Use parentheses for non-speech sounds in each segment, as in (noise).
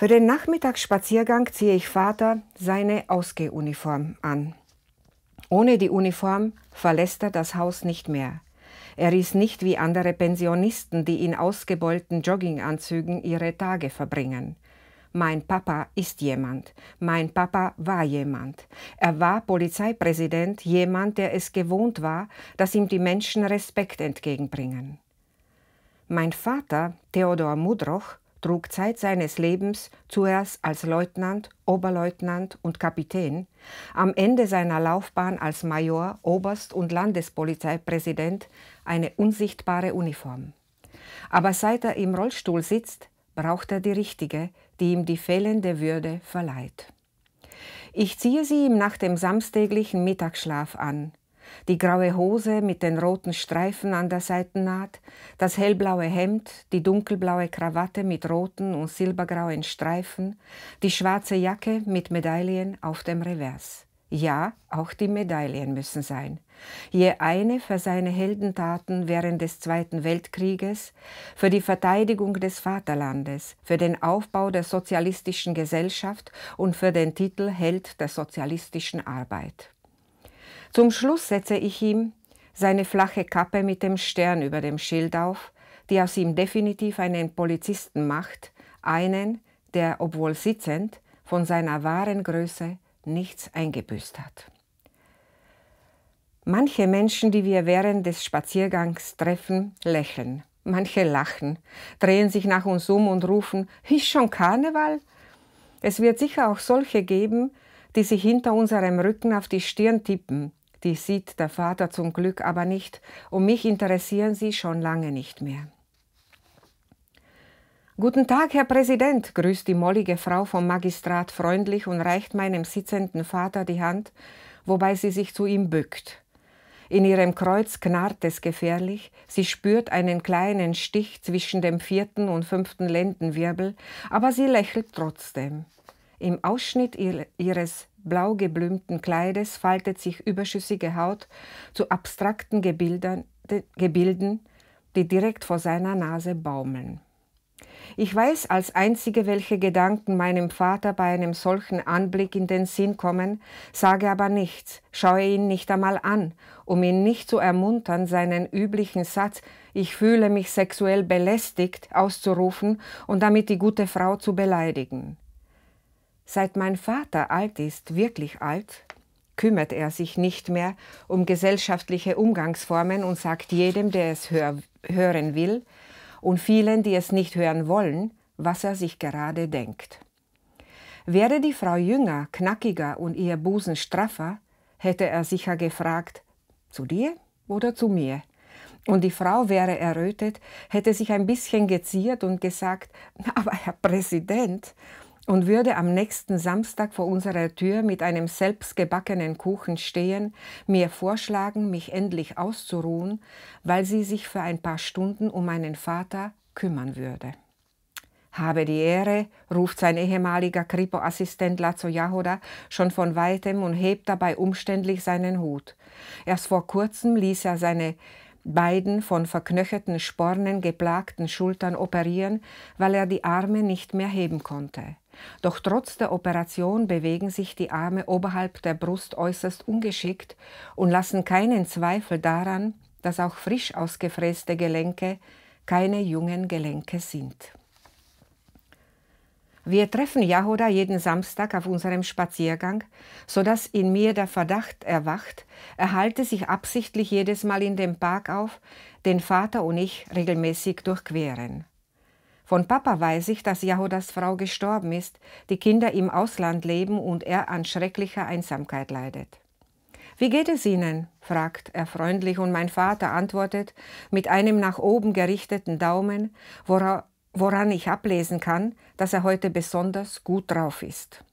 Für den Nachmittagsspaziergang ziehe ich Vater seine Ausgehuniform an. Ohne die Uniform verlässt er das Haus nicht mehr. Er ist nicht wie andere Pensionisten, die in ausgebeulten Jogginganzügen ihre Tage verbringen. Mein Papa ist jemand. Mein Papa war jemand. Er war Polizeipräsident, jemand, der es gewohnt war, dass ihm die Menschen Respekt entgegenbringen. Mein Vater, Theodor Mudroch, trug Zeit seines Lebens zuerst als Leutnant, Oberleutnant und Kapitän, am Ende seiner Laufbahn als Major, Oberst und Landespolizeipräsident eine unsichtbare Uniform. Aber seit er im Rollstuhl sitzt, braucht er die richtige, die ihm die fehlende Würde verleiht. Ich ziehe sie ihm nach dem samstäglichen Mittagsschlaf an, die graue Hose mit den roten Streifen an der Seitennaht, das hellblaue Hemd, die dunkelblaue Krawatte mit roten und silbergrauen Streifen, die schwarze Jacke mit Medaillen auf dem Revers. Ja, auch die Medaillen müssen sein. Je eine für seine Heldentaten während des Zweiten Weltkrieges, für die Verteidigung des Vaterlandes, für den Aufbau der sozialistischen Gesellschaft und für den Titel Held der sozialistischen Arbeit. Zum Schluss setze ich ihm seine flache Kappe mit dem Stern über dem Schild auf, die aus ihm definitiv einen Polizisten macht, einen, der, obwohl sitzend, von seiner wahren Größe nichts eingebüßt hat. Manche Menschen, die wir während des Spaziergangs treffen, lächeln, manche lachen, drehen sich nach uns um und rufen, ist schon Karneval? Es wird sicher auch solche geben, die sich hinter unserem Rücken auf die Stirn tippen, die sieht der Vater zum Glück aber nicht und mich interessieren sie schon lange nicht mehr. Guten Tag, Herr Präsident, grüßt die mollige Frau vom Magistrat freundlich und reicht meinem sitzenden Vater die Hand, wobei sie sich zu ihm bückt. In ihrem Kreuz knarrt es gefährlich, sie spürt einen kleinen Stich zwischen dem vierten und fünften Lendenwirbel, aber sie lächelt trotzdem. Im Ausschnitt ihres blau geblümten Kleides faltet sich überschüssige Haut zu abstrakten Gebilden, die direkt vor seiner Nase baumeln. Ich weiß als einzige, welche Gedanken meinem Vater bei einem solchen Anblick in den Sinn kommen, sage aber nichts, schaue ihn nicht einmal an, um ihn nicht zu ermuntern, seinen üblichen Satz Ich fühle mich sexuell belästigt auszurufen und damit die gute Frau zu beleidigen. Seit mein Vater alt ist, wirklich alt, kümmert er sich nicht mehr um gesellschaftliche Umgangsformen und sagt jedem, der es hör hören will, und vielen, die es nicht hören wollen, was er sich gerade denkt. Wäre die Frau jünger, knackiger und ihr Busen straffer, hätte er sicher gefragt, zu dir oder zu mir? Und die Frau wäre errötet, hätte sich ein bisschen geziert und gesagt, (laughs) aber Herr Präsident, und würde am nächsten Samstag vor unserer Tür mit einem selbstgebackenen Kuchen stehen, mir vorschlagen, mich endlich auszuruhen, weil sie sich für ein paar Stunden um meinen Vater kümmern würde. Habe die Ehre, ruft sein ehemaliger Kripo-Assistent Lazo Yahoda schon von weitem und hebt dabei umständlich seinen Hut. Erst vor kurzem ließ er seine beiden von verknöcherten Spornen geplagten Schultern operieren, weil er die Arme nicht mehr heben konnte. Doch trotz der Operation bewegen sich die Arme oberhalb der Brust äußerst ungeschickt und lassen keinen Zweifel daran, dass auch frisch ausgefräste Gelenke keine jungen Gelenke sind. Wir treffen Jahoda jeden Samstag auf unserem Spaziergang, so dass in mir der Verdacht erwacht, er halte sich absichtlich jedes Mal in dem Park auf, den Vater und ich regelmäßig durchqueren. Von Papa weiß ich, dass Jahodas Frau gestorben ist, die Kinder im Ausland leben und er an schrecklicher Einsamkeit leidet. Wie geht es Ihnen? fragt er freundlich und mein Vater antwortet mit einem nach oben gerichteten Daumen, wora woran ich ablesen kann, dass er heute besonders gut drauf ist.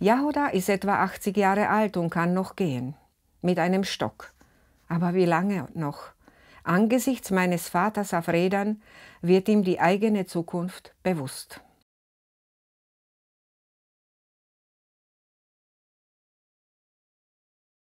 Yahoda ist etwa 80 Jahre alt und kann noch gehen. Mit einem Stock. Aber wie lange noch? Angesichts meines Vaters auf Rädern wird ihm die eigene Zukunft bewusst.